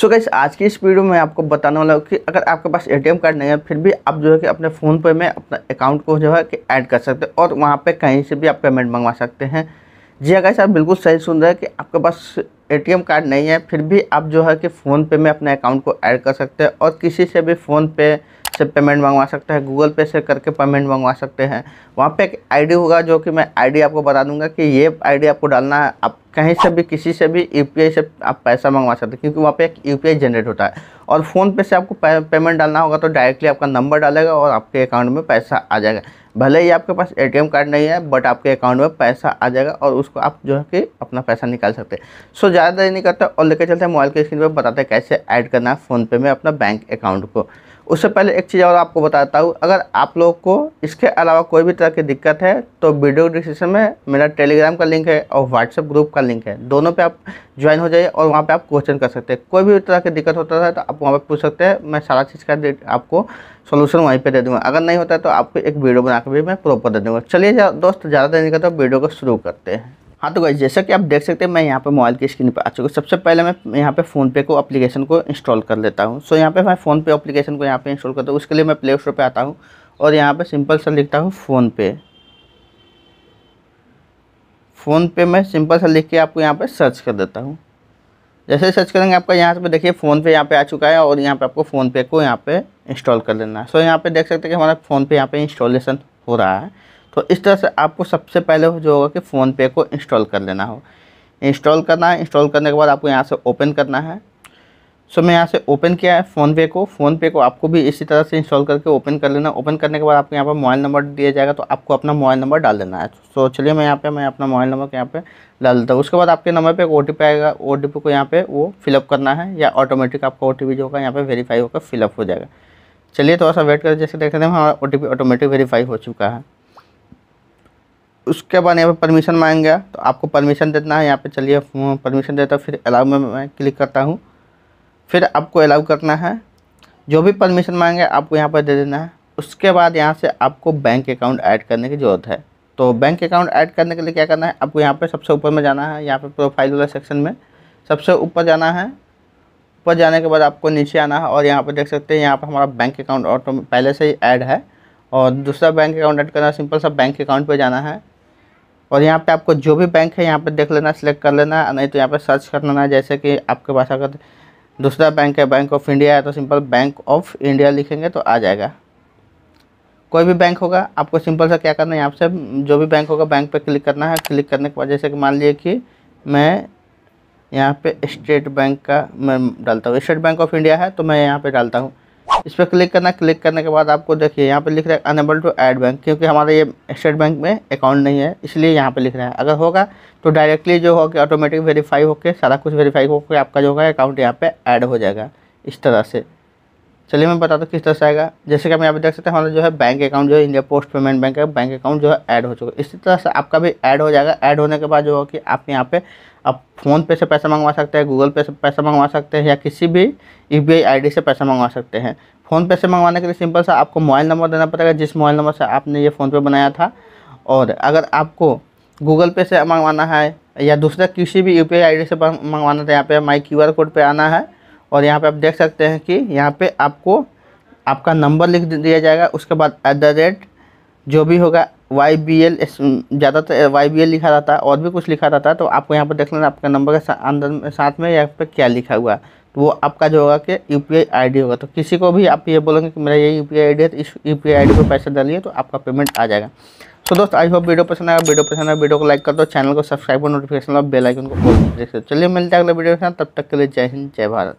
सो so gas आज की इस वीडियो में आपको बताने वाला हूँ कि अगर आपके पास एटीएम कार्ड नहीं है फिर भी आप जो है कि अपने फ़ोन पे में अपना अकाउंट को जो है कि ऐड कर सकते हैं और वहाँ पे कहीं से भी आप पेमेंट मंगवा सकते हैं जी अगर हाँ सर आप बिल्कुल सही सुन रहे हैं कि आपके पास एटीएम कार्ड नहीं है फिर भी आप जो है कि फ़ोनपे में अपने अकाउंट को ऐड कर सकते हैं और किसी से भी फ़ोनपे से पेमेंट मंगवा सकते हैं गूगल पे से करके पेमेंट मंगवा सकते हैं वहाँ पे एक आईडी होगा जो कि मैं आईडी आपको बता दूंगा कि ये आईडी आपको डालना है आप कहीं से भी किसी से भी यूपीआई से आप पैसा मंगवा सकते हैं क्योंकि वहाँ पे एक यूपीआई जनरेट होता है और फ़ोनपे से आपको पेमेंट डालना होगा तो डायरेक्टली आपका नंबर डालेगा और आपके अकाउंट में पैसा आ जाएगा भले ही आपके पास ए कार्ड नहीं है बट आपके अकाउंट में पैसा आ जाएगा और उसको आप जो है कि अपना पैसा निकाल सकते हैं सो ज़्यादा देर नहीं करते और लेकर चलते हैं मोबाइल के स्क्रीन पर बताते हैं कैसे ऐड करना है फ़ोनपे में अपना बैंक अकाउंट को उससे पहले एक चीज़ और आपको बताता हूँ अगर आप लोग को इसके अलावा कोई भी तरह की दिक्कत है तो वीडियो डिस्क्रिप्शन में मेरा टेलीग्राम का लिंक है और व्हाट्सएप ग्रुप का लिंक है दोनों पे आप ज्वाइन हो जाइए और वहाँ पे आप क्वेश्चन कर सकते हैं कोई भी तरह की दिक्कत होता है तो आप वहाँ पर पूछ सकते हैं मैं सारा चीज़ का आपको सोल्यूशन वहीं पर दे दूँगा अगर नहीं होता है तो आपको एक वीडियो बनाकर भी मैं प्रॉपर दे दूँगा चलिए दोस्त ज़्यादा देर नहीं करता वीडियो को शुरू करते हैं हाँ तो गाइज जैसा कि आप देख सकते हैं मैं यहाँ पर मोबाइल की स्क्रीन पर आ चुका हूँ सबसे पहले मैं यहाँ पे फोन पे को एप्लीकेशन को इंस्टॉल कर लेता हूँ सो यहाँ पे मैं फ़ोनपे एप्लीकेशन को यहाँ पे इंस्टॉल करता हूँ उसके लिए मैं प्ले स्टोर पर आता हूँ और यहाँ पे सिंपल सा लिखता हूँ फोन पे फोन पे में सिंपल सा लिख के आपको यहाँ पर सर्च कर देता हूँ जैसे सर्च करेंगे आपका यहाँ पर देखिए फ़ोनपे यहाँ पर आ चुका है और यहाँ पर आपको फ़ोनपे को यहाँ पे इंस्टॉल कर लेना है सो यहाँ पे देख सकते हैं कि हमारा फोन पे यहाँ पे इंस्टॉलेशन हो रहा है तो इस तरह से आपको सबसे पहले जो होगा कि फ़ोन पे को इंस्टॉल कर लेना हो इंस्टॉल करना है इंस्टॉल करने के बाद आपको यहाँ से ओपन करना है सो मैं यहाँ से ओपन किया है फ़ोनपे को फ़ोनपे को आपको भी इसी तरह से इंस्टॉल करके ओपन कर लेना ओपन करने के बाद आपको यहाँ पर मोबाइल नंबर दिया जाएगा तो आपको अपना मोबाइल नंबर डाल देना है सो चलिए मैं यहाँ पर मैं अपना मोबाइल नंबर यहाँ पर डाल देता हूँ उसके बाद आपके नंबर पर एक ओ आएगा ओ को यहाँ पे वो फिलअप करना है या ऑटोमेटिक आपका ओ जो होगा यहाँ पर वेरीफाई होकर फिलअप हो जाएगा चलिए थोड़ा सा वेट करें जैसे देख सकते हैं हमारा ओ टी ऑटोमेटिक वेरीफाई हो चुका है उसके बाद यहाँ पे परमिशन मांगेगा तो आपको परमिशन देना है यहाँ पे चलिए परमिशन देता हूँ फिर अलाउ में मैं क्लिक करता हूँ फिर आपको अलाउ करना है जो भी परमिशन मांगे आपको यहाँ पर दे देना है उसके बाद यहाँ से आपको बैंक अकाउंट ऐड करने की ज़रूरत है तो बैंक अकाउंट ऐड करने के लिए क्या करना है आपको यहाँ पर सबसे ऊपर में जाना है यहाँ पर प्रोफाइल वाला सेक्शन में सबसे ऊपर जाना है ऊपर जाने के बाद आपको नीचे आना है और यहाँ पर देख सकते हैं यहाँ पर हमारा बैंक अकाउंट ऑटो पहले से ही ऐड है और दूसरा बैंक अकाउंट ऐड करना सिंपल सा बैंक अकाउंट पर जाना है और यहाँ पे आपको जो भी बैंक है यहाँ पे देख लेना सेलेक्ट कर लेना नहीं तो यहाँ पे सर्च कर लेना जैसे कि आपके पास अगर दूसरा बैंक है बैंक ऑफ इंडिया है तो सिंपल बैंक ऑफ इंडिया लिखेंगे तो आ जाएगा कोई भी बैंक होगा आपको सिंपल सा क्या करना है यहाँ से जो भी बैंक होगा बैंक पर क्लिक करना है क्लिक करने के बाद जैसे कि मान लीजिए कि मैं यहाँ पर स्टेट बैंक का मैं डालता हूँ स्टेट बैंक ऑफ इंडिया है तो मैं यहाँ पर डालता हूँ इस पर क्लिक करना क्लिक करने के बाद आपको देखिए यहाँ पे लिख रहा है अनेबल टू ऐड बैंक क्योंकि हमारा ये स्टेट बैंक में अकाउंट नहीं है इसलिए यहाँ पे लिख रहा है अगर होगा तो डायरेक्टली जो होगा ऑटोमेटिक वेरीफाई होकर सारा कुछ वेरीफाई होकर आपका जो होगा अकाउंट यहाँ पर ऐड हो जाएगा इस तरह से चलिए मैं बताता हूँ किस तरह से आएगा जैसे कि आप यहाँ पर देख सकते हैं हमारा जो है बैंक अकाउंट जो है इंडिया पोस्ट पेमेंट बैंक का बैंक अकाउंट जो है ऐड हो चुका है इसी तरह से आपका भी ऐड हो जाएगा ऐड होने के बाद जो हो कि आप यहाँ पे आप फ़ोन पे से पैसा मंगवा सकते हैं गूगल पे से पैसा मंगवा सकते हैं या किसी भी यू e पी से पैसा मंगवा सकते हैं फ़ोन पे से मंगवाने के लिए सिंपल सा आपको मोबाइल नंबर देना पड़ेगा जिस मोबाइल नंबर से आपने ये फ़ोन पे बनाया था और अगर आपको गूगल पे से मंगवाना है या दूसरा किसी भी यू e पी से मंगवाना था यहाँ पर माई क्यू कोड पर आना है और यहाँ पे आप देख सकते हैं कि यहाँ पे आपको आपका नंबर लिख दिया जाएगा उसके बाद एट द रेट जो भी होगा वाई बी एल ज़्यादातर वाई बी एल लिखा रहता है और भी कुछ लिखा रहता है तो आपको यहाँ पर देख लेना आपका नंबर के अंदर में साथ में यहाँ पे क्या लिखा हुआ है तो वो आपका जो होगा कि U P I I D होगा तो किसी को भी आप ये बोलेंगे कि मेरा ये U P I I D है तो इस U P I I D पर पैसा डालिए तो आपका पेमेंट आ जाएगा सो so, दोस्त आई होप वीडियो पसंद आया वीडियो पसंद आया वीडियो को लाइक कर दो चैनल को सब्सक्राइब और नोटिफिकेशन बेल आइकन को देख सकते चलिए मिलते हैं अगले वीडियो के साथ तब तक के लिए जय हिंद जय भारत